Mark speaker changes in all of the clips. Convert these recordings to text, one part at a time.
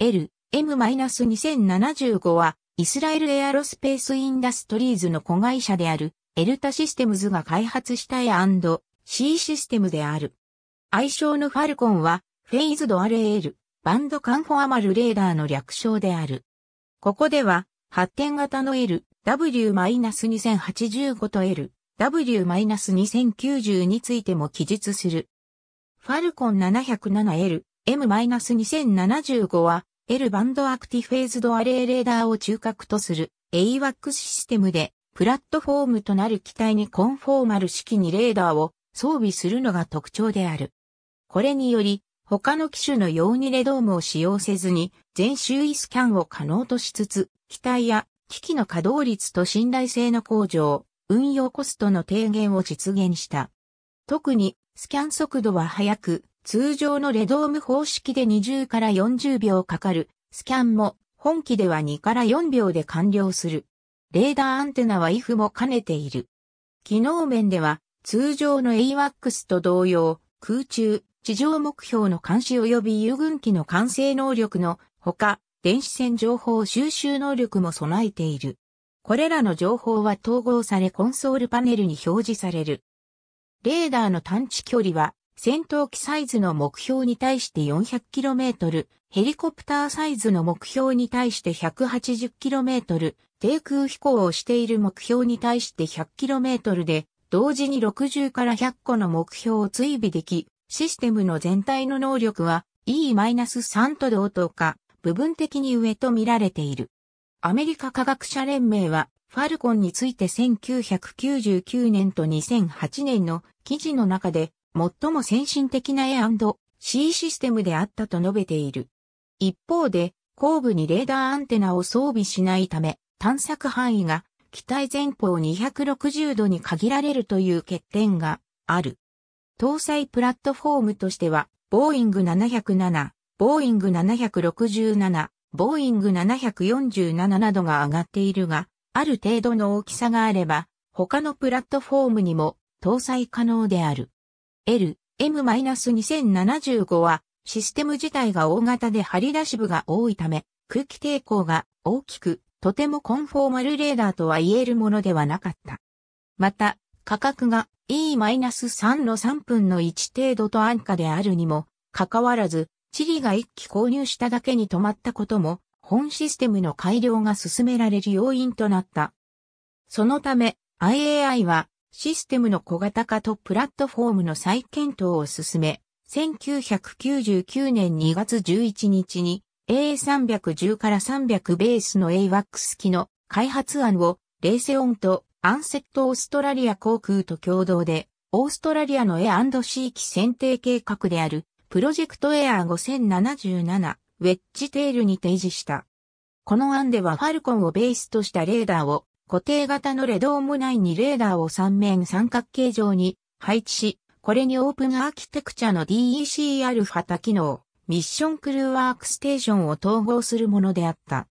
Speaker 1: LM-2075 は、イスラエルエアロスペースインダストリーズの子会社である、エルタシステムズが開発した A&C システムである。愛称のファルコンは、フェイズド RAL、バンドカンフォアマルレーダーの略称である。ここでは、発展型の LW-2085 と LW-2090 についても記述する。ファルコン 707L、M-2075 は、L バンドアクティフェーズドアレイレーダーを中核とする AWACS システムで、プラットフォームとなる機体にコンフォーマル式にレーダーを装備するのが特徴である。これにより、他の機種のようにレドームを使用せずに、全周囲スキャンを可能としつつ、機体や機器の稼働率と信頼性の向上、運用コストの低減を実現した。特に、スキャン速度は速く、通常のレドーム方式で20から40秒かかる。スキャンも本機では2から4秒で完了する。レーダーアンテナは IF も兼ねている。機能面では通常の AWACS と同様、空中、地上目標の監視及び遊軍機の完成能力のほか、電子戦情報収集能力も備えている。これらの情報は統合されコンソールパネルに表示される。レーダーの探知距離は戦闘機サイズの目標に対して 400km、ヘリコプターサイズの目標に対して 180km、低空飛行をしている目標に対して 100km で、同時に60から100個の目標を追尾でき、システムの全体の能力は E-3 と同等か、部分的に上と見られている。アメリカ科学者連盟は、ファルコンについて1999年と2008年の記事の中で、最も先進的な A&C システムであったと述べている。一方で、後部にレーダーアンテナを装備しないため、探索範囲が機体前方260度に限られるという欠点がある。搭載プラットフォームとしては、ボーイング707、ボーイング767、ボーイング747などが上がっているが、ある程度の大きさがあれば、他のプラットフォームにも搭載可能である。L、M-2075 は、システム自体が大型で張り出し部が多いため、空気抵抗が大きく、とてもコンフォーマルレーダーとは言えるものではなかった。また、価格が E-3 の3分の1程度と安価であるにも、かかわらず、チリが一機購入しただけに止まったことも、本システムの改良が進められる要因となった。そのため、IAI はシステムの小型化とプラットフォームの再検討を進め、1999年2月11日に A310 から300ベースの AWACS 機の開発案をレーセオンとアンセットオーストラリア航空と共同でオーストラリアの A&C 機選定計画であるプロジェクトエアー5077ウェッジテールに提示した。この案ではファルコンをベースとしたレーダーを固定型のレドーム内にレーダーを3面三角形状に配置し、これにオープンアーキテクチャの DECα 多機能、ミッションクルーワークステーションを統合するものであった。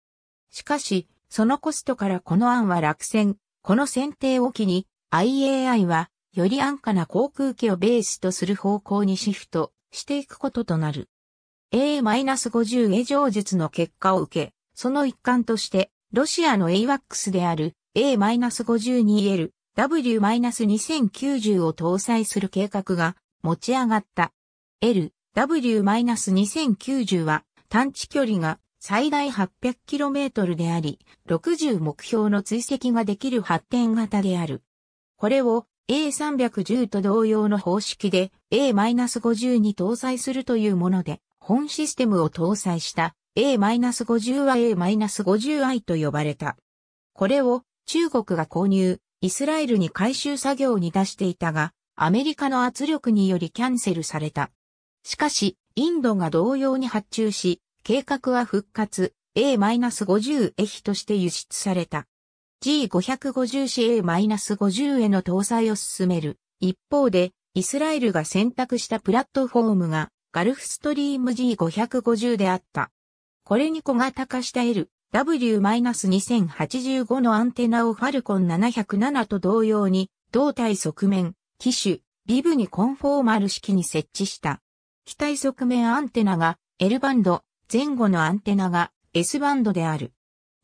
Speaker 1: しかし、そのコストからこの案は落選、この選定を機に IAI はより安価な航空機をベースとする方向にシフトしていくこととなる。A-50 下上術の結果を受け、その一環としてロシアの AWACS である A-52L、W-2090 を搭載する計画が持ち上がった。L、W-2090 は探知距離が最大 800km であり、60目標の追跡ができる発展型である。これを A310 と同様の方式で A-50 に搭載するというもので、本システムを搭載した A-50 は A-50i と呼ばれた。これを中国が購入、イスラエルに回収作業に出していたが、アメリカの圧力によりキャンセルされた。しかし、インドが同様に発注し、計画は復活 A-50 駅として輸出された。G550CA-50 への搭載を進める。一方で、イスラエルが選択したプラットフォームが、ガルフストリーム G550 であった。これに小型化した L、W-2085 のアンテナをファルコン707と同様に、胴体側面、機種、ビブにコンフォーマル式に設置した。機体側面アンテナが L バンド、前後のアンテナが S バンドである。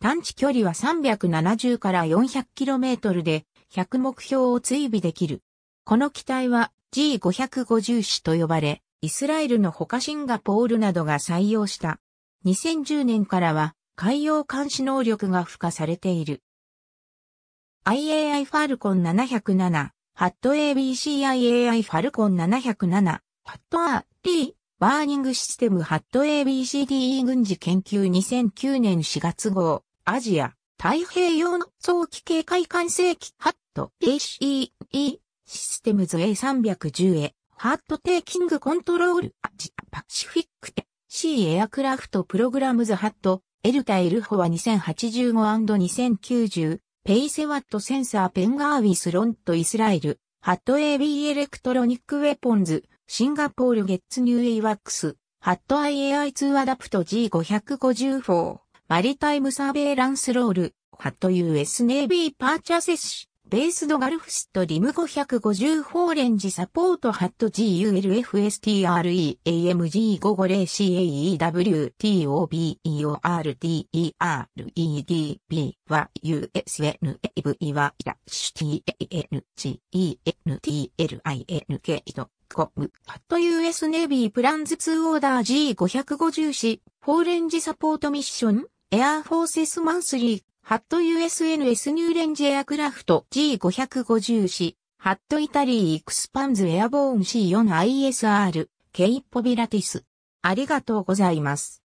Speaker 1: 探知距離は370から 400km で100目標を追尾できる。この機体は G550 種と呼ばれ、イスラエルの他シンガポールなどが採用した。2010年からは海洋監視能力が付加されている。IAI ファルコン707、ハット ABCIAI ファルコン707、ハット RT、バーニングシステムハット ABCDE 軍事研究2009年4月号、アジア、太平洋の早期警戒管制機ハット ACE、システムズ A310 へ、ハットテイキングコントロールアジアパシフィック C エアクラフトプログラムズハットエルタ・エルホは 2085&2090、ペイセワットセンサーペンガーウィスロントイスラエル、ハット AB エレクトロニックウェポンズ、シンガポールゲッツニューイワックス、ハット IAI2 アダプト G554、マリタイムサーベイランスロール、ハット US ネイビーパーチャセッシベースドガルフシットリム550フォーレンジサポートハット GULFSTREAMG550CAEWTOBEORTEREDB は u s n e v はイラシュ TANGENTLINK とコムハット US ネビープランズ2オーダー G550C フォーレンジサポートミッションエアフォーセスマンスリーハット USNS ニューレンジエアクラフト G550C、ハットイタリーエクスパンズエアボーン C4ISR、ケイポビラティス。ありがとうございます。